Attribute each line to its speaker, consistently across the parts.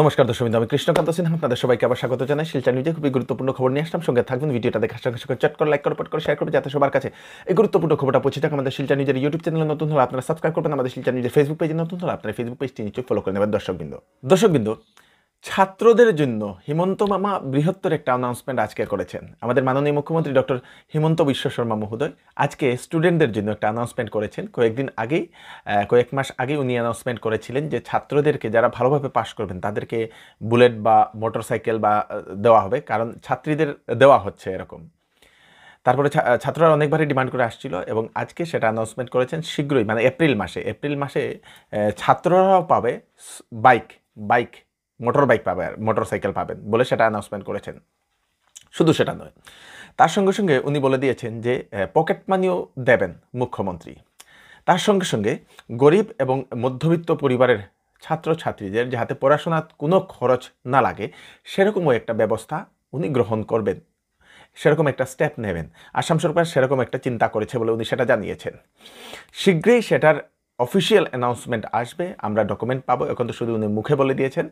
Speaker 1: নমস্কার দর্শক আমি কৃষ্ণকান্ত সিনহা আপনাদের সবাইকে আবার স্বাগত জানাই শিলচা নিউজে খুবই গুরুত্বপূর্ণ খবর নিয়ে আসলাম সঙ্গে থাকবেন ভিডিওটা দেখার সঙ্গে সঙ্গে চট করে লাইক করে পট করে শেয়ার করবে যাতে সবার কাছে এই গুরুত্বপূর্ণ খবরটা পৌঁছে থাকে আমাদের শিলচা নিউজের ইউটিউব চ্যানেলে নতুন হলে আপনারা সাবস্ক্রাইব করবেন আমাদের শিলচা নিউজের ফেসবুক পেজে নতুন হলে আপনার ফেসবুক পেজটি নিশ্চয়ই ফলো করে নেবেন দর্শক দর্শকবৃন্দ ছাত্রদের জন্য হিমন্ত মামা বৃহত্তর একটা অ্যানাউন্সমেন্ট আজকে করেছেন আমাদের মাননীয় মুখ্যমন্ত্রী ডক্টর হিমন্ত বিশ্ব শর্মা মহোদয় আজকে স্টুডেন্টদের জন্য একটা অ্যানাউন্সমেন্ট করেছেন কয়েকদিন আগেই কয়েক মাস আগে উনি অ্যানাউন্সমেন্ট করেছিলেন যে ছাত্রদেরকে যারা ভালোভাবে পাশ করবেন তাদেরকে বুলেট বা মোটরসাইকেল বা দেওয়া হবে কারণ ছাত্রীদের দেওয়া হচ্ছে এরকম তারপরে ছাত্ররা অনেকবারই ডিমান্ড করে আসছিল এবং আজকে সেটা অ্যানাউন্সমেন্ট করেছেন শীঘ্রই মানে এপ্রিল মাসে এপ্রিল মাসে ছাত্ররাও পাবে বাইক বাইক মোটর বাইক পাবে মোটর সাইকেল পাবেন বলে সেটা অ্যানাউন্সমেন্ট করেছেন শুধু সেটা নয় তার সঙ্গে সঙ্গে উনি বলে দিয়েছেন যে পকেট মানিও দেবেন মুখ্যমন্ত্রী তার সঙ্গে সঙ্গে গরিব এবং মধ্যবিত্ত পরিবারের ছাত্রছাত্রীদের যাতে পড়াশোনার কোনো খরচ না লাগে সেরকমও একটা ব্যবস্থা উনি গ্রহণ করবেন সেরকম একটা স্টেপ নেবেন আসাম সরকার সেরকম একটা চিন্তা করেছে বলে উনি সেটা জানিয়েছেন শীঘ্রই সেটার অফিসিয়াল অ্যানাউন্সমেন্ট আসবে আমরা ডকুমেন্ট পাবো এখন তো শুধু উনি মুখে বলে দিয়েছেন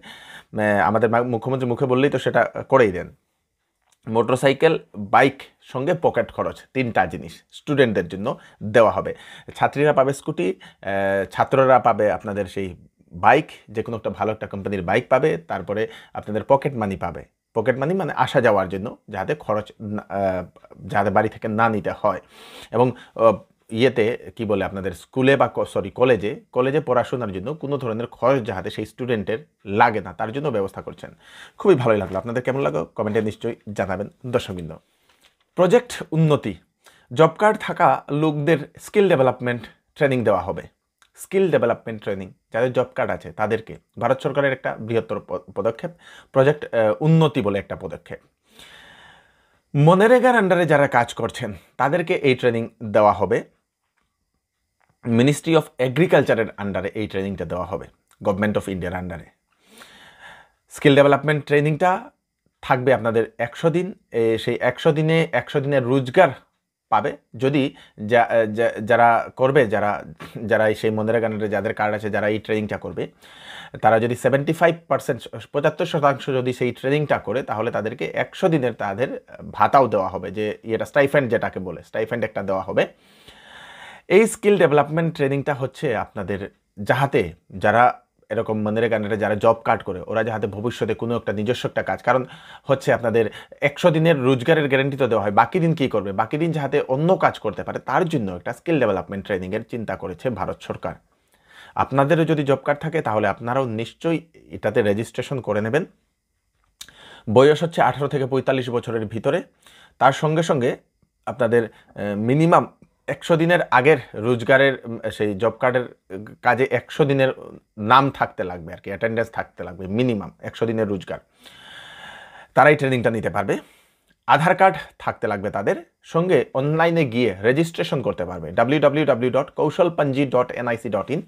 Speaker 1: আমাদের মুখ্যমন্ত্রী মুখে বললেই তো সেটা করেই দেন মোটরসাইকেল বাইক সঙ্গে পকেট খরচ তিনটা জিনিস স্টুডেন্টদের জন্য দেওয়া হবে ছাত্রীরা পাবে স্কুটি ছাত্ররা পাবে আপনাদের সেই বাইক যে কোনো একটা ভালো একটা কোম্পানির বাইক পাবে তারপরে আপনাদের পকেট মানি পাবে পকেট মানি মানে আসা যাওয়ার জন্য যাতে খরচ যাতে বাড়ি থেকে না নিতে হয় এবং ইয়েতে কি বলে আপনাদের স্কুলে বা সরি কলেজে কলেজে পড়াশোনার জন্য কোনো ধরনের খরচ যাহাতে সেই স্টুডেন্টের লাগে না তার জন্য ব্যবস্থা করছেন খুবই ভালোই লাগলো আপনাদের কেমন লাগলো কমেন্টে নিশ্চয়ই জানাবেন দর্শকবৃন্দ প্রজেক্ট উন্নতি জব কার্ড থাকা লোকদের স্কিল ডেভেলপমেন্ট ট্রেনিং দেওয়া হবে স্কিল ডেভেলপমেন্ট ট্রেনিং যাদের জব কার্ড আছে তাদেরকে ভারত সরকারের একটা বৃহত্তর পদক্ষেপ প্রজেক্ট উন্নতি বলে একটা পদক্ষেপ মনেরেগার আন্ডারে যারা কাজ করছেন তাদেরকে এই ট্রেনিং দেওয়া হবে মিনিস্ট্রি অফ এগ্রিকালচারের আন্ডারে এই ট্রেনিংটা দেওয়া হবে গভর্নমেন্ট অফ ইন্ডিয়ার আন্ডারে স্কিল ডেভেলপমেন্ট ট্রেনিংটা থাকবে আপনাদের একশো দিন সেই একশো দিনে একশো দিনের রোজগার পাবে যদি যারা করবে যারা যারা সেই মন্দিরা গানের যাদের কার্ড আছে যারা এই ট্রেনিংটা করবে তারা যদি সেভেন্টি ফাইভ পার্সেন্ট পঁচাত্তর শতাংশ যদি সেই ট্রেনিংটা করে তাহলে তাদেরকে একশো দিনের তাদের ভাতাও দেওয়া হবে যে এটা স্টাইফেন্ড যেটাকে বলে স্টাইফেন্ড একটা দেওয়া হবে এই স্কিল ডেভেলপমেন্ট ট্রেনিংটা হচ্ছে আপনাদের যাহাতে যারা এরকম মনরেগা নেটে যারা জব কার্ড করে ওরা যাহাতে ভবিষ্যতে কোনো একটা নিজস্ব একটা কাজ কারণ হচ্ছে আপনাদের একশো দিনের রোজগারের গ্যারেন্টি তো দেওয়া হয় বাকি দিন কী করবে বাকি দিন যাহাতে অন্য কাজ করতে পারে তার জন্য একটা স্কিল ডেভেলপমেন্ট ট্রেনিংয়ের চিন্তা করেছে ভারত সরকার আপনাদেরও যদি জব কার্ড থাকে তাহলে আপনারাও নিশ্চয়ই এটাতে রেজিস্ট্রেশন করে নেবেন বয়স হচ্ছে আঠারো থেকে পঁয়তাল্লিশ বছরের ভিতরে তার সঙ্গে সঙ্গে আপনাদের মিনিমাম একশো দিনের আগের রোজগারের সেই জব কার্ডের কাজে একশো দিনের নাম থাকতে লাগবে আর কি অ্যাটেন্ডেন্স থাকতে লাগবে মিনিমাম একশো দিনের রোজগার তারাই ট্রেনিংটা নিতে পারবে আধার কার্ড থাকতে লাগবে তাদের সঙ্গে অনলাইনে গিয়ে রেজিস্ট্রেশন করতে পারবে W W dot dot dot in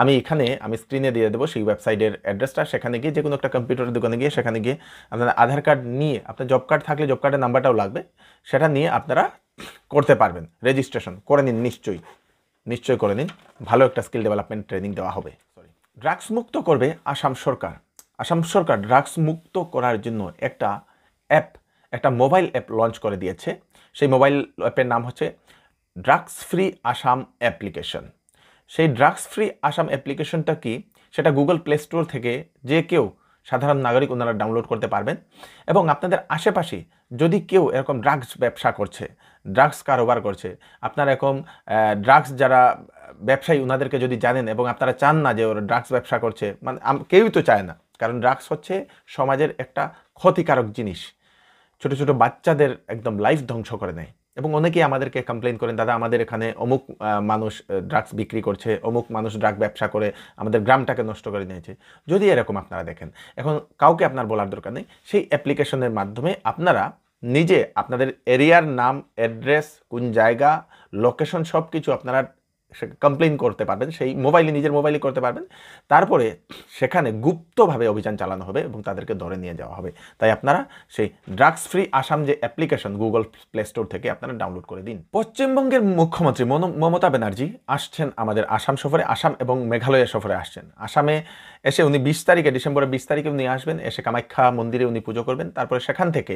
Speaker 1: আমি এখানে আমি স্ক্রিনে দিয়ে দেবো সেই ওয়েবসাইটের অ্যাড্রেসটা সেখানে গিয়ে যে কোনো একটা কম্পিউটারের দোকানে গিয়ে সেখানে গিয়ে আপনারা আধার কার্ড নিয়ে আপনার জব কার্ড থাকলে জব কার্ডের নাম্বারটাও লাগবে সেটা নিয়ে আপনারা করতে পারবেন রেজিস্ট্রেশন করে নিন নিশ্চয়ই নিশ্চয় করে নিন ভালো একটা স্কিল ডেভেলপমেন্ট ট্রেনিং দেওয়া হবে সরি ড্রাগস মুক্ত করবে আসাম সরকার আসাম সরকার ড্রাগস মুক্ত করার জন্য একটা অ্যাপ একটা মোবাইল অ্যাপ লঞ্চ করে দিয়েছে সেই মোবাইল অ্যাপের নাম হচ্ছে ড্রাগস ফ্রি আসাম অ্যাপ্লিকেশন সেই ড্রাগস ফ্রি আসাম অ্যাপ্লিকেশনটা কি সেটা গুগল প্লে স্টোর থেকে যে কেউ সাধারণ নাগরিক ওনারা ডাউনলোড করতে পারবেন এবং আপনাদের আশেপাশে যদি কেউ এরকম ড্রাগস ব্যবসা করছে ড্রাগস কারোবার করছে আপনার এরকম ড্রাগস যারা ব্যবসায়ী ওনাদেরকে যদি জানেন এবং আপনারা চান না যে ওরা ড্রাগস ব্যবসা করছে মানে কেউই তো চায় না কারণ ড্রাগস হচ্ছে সমাজের একটা ক্ষতিকারক জিনিস ছোট ছোট বাচ্চাদের একদম লাইফ ধ্বংস করে নেয় এবং অনেকেই আমাদেরকে কমপ্লেন করেন দাদা আমাদের এখানে অমুক মানুষ ড্রাগস বিক্রি করছে অমুক মানুষ ড্রাগ ব্যবসা করে আমাদের গ্রামটাকে নষ্ট করে নিয়েছে যদি এরকম আপনারা দেখেন এখন কাউকে আপনার বলার দরকার নেই সেই অ্যাপ্লিকেশনের মাধ্যমে আপনারা নিজে আপনাদের এরিয়ার নাম অ্যাড্রেস কোন জায়গা লোকেশন সব কিছু আপনারা কমপ্লেন করতে পারবেন সেই মোবাইলে নিজের মোবাইলে করতে পারবেন তারপরে সেখানে গুপ্তভাবে অভিযান চালানো হবে এবং তাদেরকে ধরে নিয়ে যাওয়া হবে তাই আপনারা সেই ড্রাগস ফ্রি আসাম যে অ্যাপ্লিকেশন গুগল প্লে স্টোর থেকে আপনারা ডাউনলোড করে দিন পশ্চিমবঙ্গের মুখ্যমন্ত্রী মমতা ব্যানার্জি আসছেন আমাদের আসাম সফরে আসাম এবং মেঘালয় সফরে আসছেন আসামে এসে উনি বিশ তারিখে ডিসেম্বরের বিশ তারিখে উনি আসবেন এসে কামাখ্যা মন্দিরে উনি পুজো করবেন তারপরে সেখান থেকে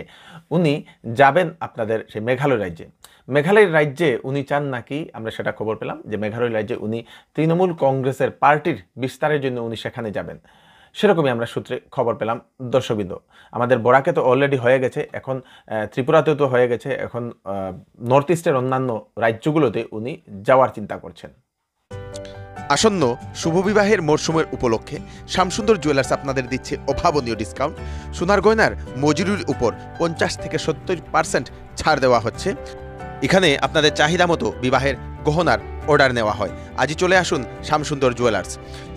Speaker 1: উনি যাবেন আপনাদের সেই মেঘালয় রাজ্যে মেঘালয় রাজ্যে উনি চান নাকি আমরা সেটা খবর পেলাম যে মেঘালয় রাজ্যে উনি তৃণমূল কংগ্রেসের পার্টির বিস্তারের জন্য উনি সেখানে যাবেন সেরকমই আমরা সূত্রে খবর পেলাম দর্শকবৃন্দ আমাদের বরাকে তো অলরেডি হয়ে গেছে এখন ত্রিপুরাতেও তো হয়ে গেছে এখন নর্থ ইস্টের অন্যান্য রাজ্যগুলোতে উনি যাওয়ার চিন্তা করছেন আসন্ন শুভবিবাহের মরশুমের উপলক্ষে শ্যামসুন্দর জুয়েলার্স আপনাদের দিচ্ছে অভাবনীয় ডিসকাউন্ট সোনার গয়নার মজুরির উপর পঞ্চাশ থেকে সত্তর পার্সেন্ট ছাড় দেওয়া হচ্ছে এখানে আপনাদের চাহিদা মতো বিবাহের গহনার অর্ডার নেওয়া হয় আজই চলে আসুন Shyamsundar jewellers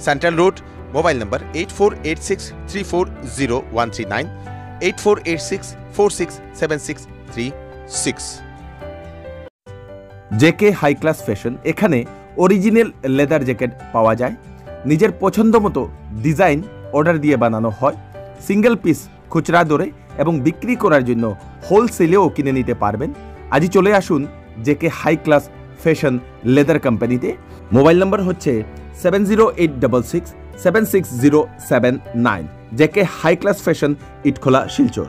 Speaker 1: central road mobile number eight four eight six three four zero one three nine eight four eight six four six seven six three six JK high class fashion এখানে অরিজিনাল লেদার জ্যাকেট পাওয়া যায় নিজের পছন্দ মতো design order দিয়ে বানানো হয় single piece খুচরা দরে এবং বিক্রি করার জন্য হোলসেলেও কিনে নিতে পারবেন আজই চলে আসুন JK high class fashion leather কোম্পানিতে মোবাইল নম্বর হচ্ছে seven zero eight double six seven six zero seven nine JK high class fashion Itkhola Silchar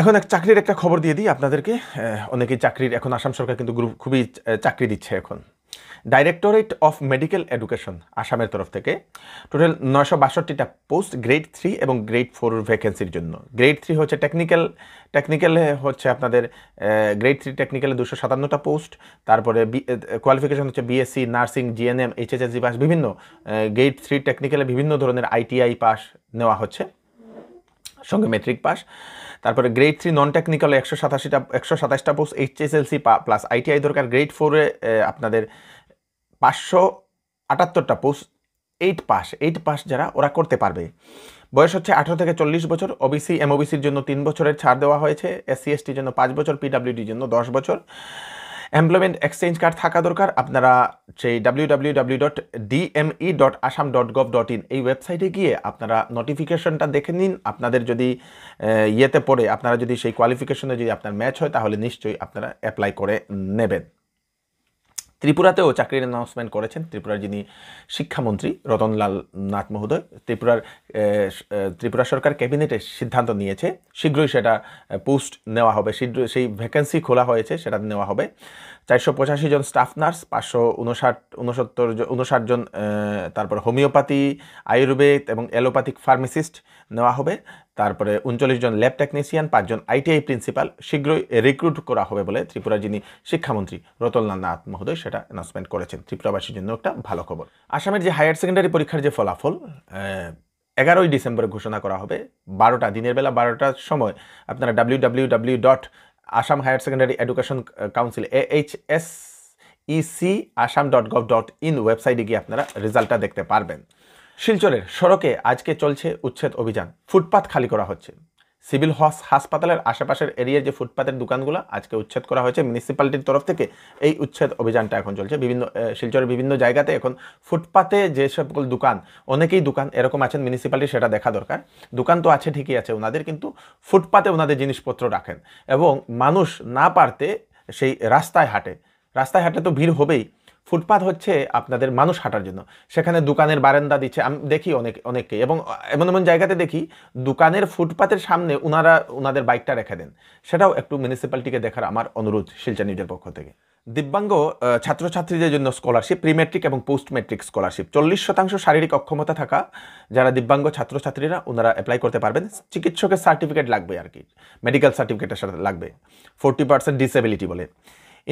Speaker 1: এখন এক চাকরির একটা খবর দিয়ে দিই আপনাদেরকে অনেকেই চাকরির এখন আসাম সরকার কিন্তু গ্রুপ খুবই চাকরি দিচ্ছে এখন ডাইরেক্টরেট অফ মেডিকেল এডুকেশন আসামের তরফ থেকে টোটাল নয়শো বাষট্টিটা পোস্ট গ্রেড থ্রি এবং গ্রেড ফোর ভ্যাকেন্সির জন্য গ্রেড থ্রি হচ্ছে টেকনিক্যাল টেকনিক্যাল হচ্ছে আপনাদের গ্রেড থ্রি টেকনিক্যালে দুশো সাতান্নটা পোস্ট তারপরে কোয়ালিফিকেশন হচ্ছে BSc nursing GNM HSSG pass বিভিন্ন গ্রেড থ্রি টেকনিক্যালে বিভিন্ন ধরনের আইটিআই পাস নেওয়া হচ্ছে সঙ্গে মেট্রিক পাস তারপরে গ্রেড থ্রি নন টেকনিক্যালে একশো সাতাশিটা একশো সাতাশটা পোস্ট এইচএসএলসি প্লাস আইটিআই দরকার গ্রেড ফোরে আপনাদের পাঁচশো আটাত্তরটা post eight pass eight pass যারা ওরা করতে পারবে বয়স হচ্ছে আঠেরো থেকে চল্লিশ বছর ওবিসি এমওবিসির জন্য তিন বছরের ছাড় দেওয়া হয়েছে এসসি এসটির জন্য পাঁচ বছর পিডাব্লিউডির জন্য দশ বছর এমপ্লয়মেন্ট এক্সচেঞ্জ কার্ড থাকা দরকার আপনারা সেই W W W dot DME dot Assam dot gov dot in এই ওয়েবসাইটে গিয়ে আপনারা নোটিফিকেশনটা দেখে নিন আপনাদের যদি ইয়েতে পড়ে আপনারা যদি সেই কোয়ালিফিকেশনে যদি আপনার ম্যাচ হয় তাহলে নিশ্চয়ই আপনারা অ্যাপ্লাই করে নেবেন ত্রিপুরাতেও চাকরির অ্যানাউন্সমেন্ট করেছেন ত্রিপুরার যিনি শিক্ষামন্ত্রী রতনলাল নাথ মহোদয় ত্রিপুরার ত্রিপুরা সরকার ক্যাবিনেটে সিদ্ধান্ত নিয়েছে শীঘ্রই সেটা পোস্ট নেওয়া হবে শীঘ্রই সেই ভ্যাকেন্সি খোলা হয়েছে সেটা নেওয়া হবে চারশো পঁচাশি জন স্টাফ নার্স পাঁচশো উনষাট উনসত্তর উনষাট জন তারপর হোমিওপ্যাথি আয়ুর্বেদ এবং অ্যালোপ্যাথিক ফার্মেসিস্ট নেওয়া হবে তারপরে উনচল্লিশ জন ল্যাব টেকনিশিয়ান পাঁচজন আইটিআই প্রিন্সিপাল শীঘ্রই রিক্রুট করা হবে বলে ত্রিপুরা যিনি শিক্ষামন্ত্রী রতনলাল নাথ মহোদয় সেটা অ্যানাউন্সমেন্ট করেছেন ত্রিপুরাবাসীর জন্য একটা ভালো খবর আসামের যে হায়ার সেকেন্ডারি পরীক্ষার যে ফলাফল এগারোই ডিসেম্বরে ঘোষণা করা হবে বারোটা দিনের বেলা বারোটার সময় আপনারা W W W dot Assam higher secondary education council AHS EC Assam dot gov dot in ওয়েবসাইটে গিয়ে আপনারা রেজাল্টটা দেখতে পারবেন শিলচরের সড়কে আজকে চলছে উচ্ছেদ অভিযান ফুটপাথ খালি করা হচ্ছে সিভিল হস হাসপাতালের আশেপাশের এরিয়ার যে ফুটপাতের দোকানগুলো আজকে উচ্ছেদ করা হয়েছে মিউনিসিপ্যালিটির তরফ থেকে এই উচ্ছেদ অভিযানটা এখন চলছে বিভিন্ন শিলচরের বিভিন্ন জায়গাতে এখন ফুটপাতে যে সকল দোকান অনেকেই দোকান এরকম আছেন মিউনিসিপ্যালিটি সেটা দেখা দরকার দোকান তো আছে ঠিকই আছে ওনাদের কিন্তু ফুটপাতে ওনাদের জিনিসপত্র রাখেন এবং মানুষ না পারতে সেই রাস্তায় হাঁটে রাস্তায় হাঁটলে তো ভিড় হবেই ফুটপাথ হচ্ছে আপনাদের মানুষ হাঁটার জন্য সেখানে দোকানের বারান্দা দিচ্ছে আমি দেখি অনেক অনেককে এবং এমন এমন জায়গাতে দেখি দোকানের ফুটপাথের সামনে ওনারা ওনাদের বাইকটা রেখে দেন সেটাও একটু মিউনিসিপ্যালিটিকে দেখার আমার অনুরোধ শিলচা নিউজের পক্ষ থেকে দিব্যাঙ্গ ছাত্রছাত্রীদের জন্য স্কলারশিপ ম্যাট্রিক এবং পোস্ট ম্যাট্রিক স্কলারশিপ চল্লিশ শতাংশ শারীরিক অক্ষমতা থাকা যারা দিব্যাঙ্গ ছাত্রছাত্রীরা ওনারা অ্যাপ্লাই করতে পারবেন চিকিৎসকের সার্টিফিকেট লাগবে আর কি মেডিকেল সার্টিফিকেটের সাথে লাগবে ফোরটি পার্সেন্ট ডিসেবিলিটি বলে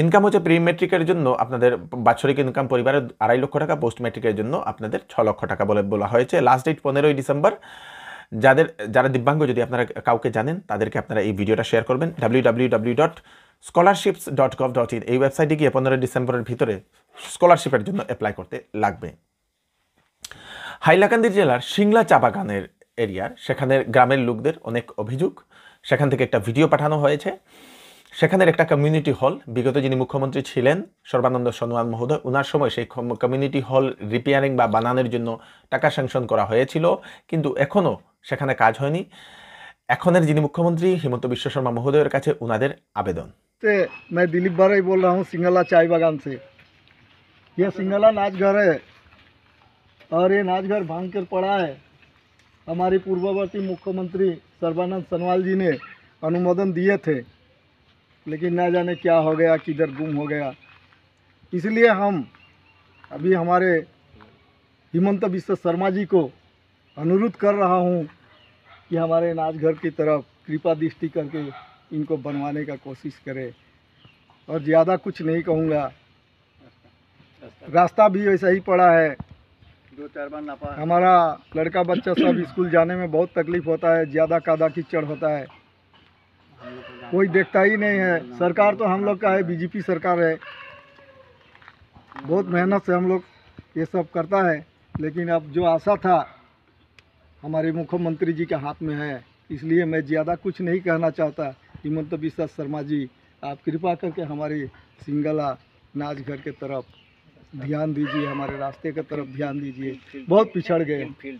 Speaker 1: ইনকাম হচ্ছে প্রি মেট্রিকের জন্য আপনাদের বাৎসরিক ইনকাম পরিবারের আড়াই লক্ষ টাকা পোস্ট ম্যাট্রিকের জন্য আপনাদের ছ লক্ষ টাকা বলে বলা হয়েছে লাস্ট ডেট পনেরোই ডিসেম্বর যাদের যারা দিব্যাঙ্গ যদি আপনারা কাউকে জানেন তাদেরকে আপনারা এই ভিডিওটা শেয়ার করবেন W W W dot scholarships dot gov dot in এই ওয়েবসাইটে গিয়ে পনেরোই ডিসেম্বরের ভিতরে স্কলারশিপের জন্য অ্যাপ্লাই করতে লাগবে হাইলাকান্দি জেলার সিংলা চা বাগানের এরিয়ার সেখানের গ্রামের লোকদের অনেক অভিযোগ সেখান থেকে একটা ভিডিও পাঠানো হয়েছে সেখানের একটা কমিউনিটি হল বিগত যিনি মুখ্যমন্ত্রী ছিলেন সর্বানন্দ সোনোয়াল মহোদয় ওনার সময় সেই কমিউনিটি হল রিপেয়ারিং বা বানানোর জন্য টাকা স্যাংশন করা হয়েছিল কিন্তু এখনও সেখানে কাজ হয়নি এখনের যিনি মুখ্যমন্ত্রী হিমন্ত বিশ্ব শর্মা মহোদয়ের কাছে ওনাদের আবেদন
Speaker 2: দিলীপ दिलीप বললাম সিঙ্গালা চাই বাগান सिंगला चाय बागान से यह सिंगला नाच घर है और ये नाच घर भांग कर पड़ा है लेकिन ना जाने क्या हो गया किधर गुम हो गया इसलिए हम अभी हमारे हिमंत विश्व शर्मा जी को अनुरोध कर रहा हूँ कि हमारे नाच घर की तरफ कृपा दृष्टि करके इनको बनवाने का कोशिश करें और ज़्यादा कुछ नहीं कहूँगा रास्ता भी वैसा ही पड़ा है दो चार बार नापा हमारा लड़का बच्चा सब स्कूल जाने में बहुत तकलीफ़ होता है ज़्यादा कादा कीचड़ होता है कोई देखता ही नहीं है सरकार तो हम लोग का है बीजेपी सरकार है बहुत मेहनत से हम लोग ये सब करता है लेकिन अब जो आशा था हमारे मुख्यमंत्री जी के हाथ में है इसलिए मैं ज़्यादा कुछ नहीं कहना चाहता हिमंत विश्वास शर्मा जी आप कृपा करके हमारी सिंगला नाच घर के तरफ ध्यान दीजिए हमारे रास्ते के तरफ ध्यान दीजिए बहुत पिछड़ गए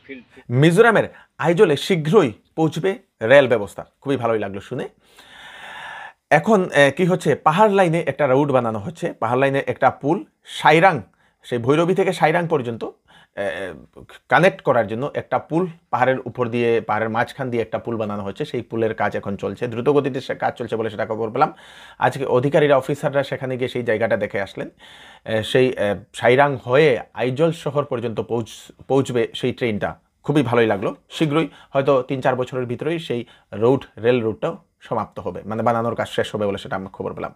Speaker 1: मिजोरम आयोजन शीघ्र ही पहुँचे রেল ব্যবস্থা খুবই ভালোই লাগলো শুনে এখন কি হচ্ছে পাহাড় লাইনে একটা রুট বানানো হচ্ছে পাহাড় লাইনে একটা পুল সাইরাং সেই ভৈরবী থেকে সাইরাং পর্যন্ত কানেক্ট করার জন্য একটা পুল পাহাড়ের উপর দিয়ে পাহাড়ের মাঝখান দিয়ে একটা পুল বানানো হচ্ছে সেই পুলের কাজ এখন চলছে দ্রুতগতিতে সে কাজ চলছে বলে সেটা খবর পেলাম আজকে অধিকারীরা অফিসাররা সেখানে গিয়ে সেই জায়গাটা দেখে আসলেন সেই সাইরাং হয়ে আইজল শহর পর্যন্ত পৌঁছ পৌঁছবে সেই ট্রেনটা খুবই ভালোই লাগলো শীঘ্রই হয়তো তিন চার বছরের ভিতরেই সেই রোড রেল রুটটাও সমাপ্ত হবে মানে বানানোর কাজ শেষ হবে বলে সেটা আমি খবর পেলাম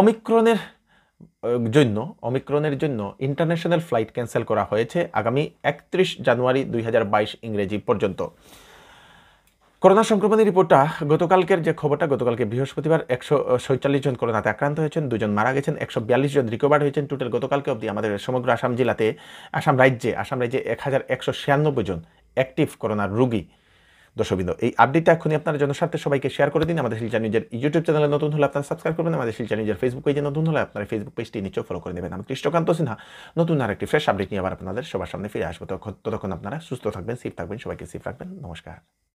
Speaker 1: অমিক্রণের জন্য অমিক্রণের জন্য ইন্টারন্যাশনাল ফ্লাইট ক্যান্সেল করা হয়েছে আগামী একত্রিশ জানুয়ারি দুই ইংরেজি পর্যন্ত করোনা সংক্রমণের রিপোর্টটা গতকালকের যে খবরটা গতকালকে বৃহস্পতিবার একশো জন করোনাতে আক্রান্ত হয়েছেন দুজন মারা গেছেন একশো বিয়াল্লিশ জন রিকভার হয়েছেন টোটাল গতকালকে অবধি আমাদের সমগ্র আসাম জেলাতে আসাম রাজ্যে আসাম রাজ্যে এক হাজার একশো ছিয়ানব্বই জন অ্যাক্টিভ করোনার রুগী দর্শকবৃন্দ এই আপডেটটা এখনই আপনার জনস্বার্থে সবাইকে শেয়ার করে দিন আমাদের শিলচা নিউজের ইউটিউব চ্যানেলে নতুন হলে আপনারা সাবস্ক্রাইব করবেন আমাদের শিলচা নিউজের ফেসবুক পেজে নতুন হলে আপনার ফেসবুক পেজটি নিচেও ফলো করে নেবেন আমি কৃষ্ণকান্ত সিনহা নতুন আর একটি ফ্রেশ আপডেট নিয়ে আবার আপনাদের সবার সামনে ফিরে আসবো তখন ততক্ষণ আপনারা সুস্থ থাকবেন সেফ থাকবেন সবাইকে সেফ রাখবেন নমস্কার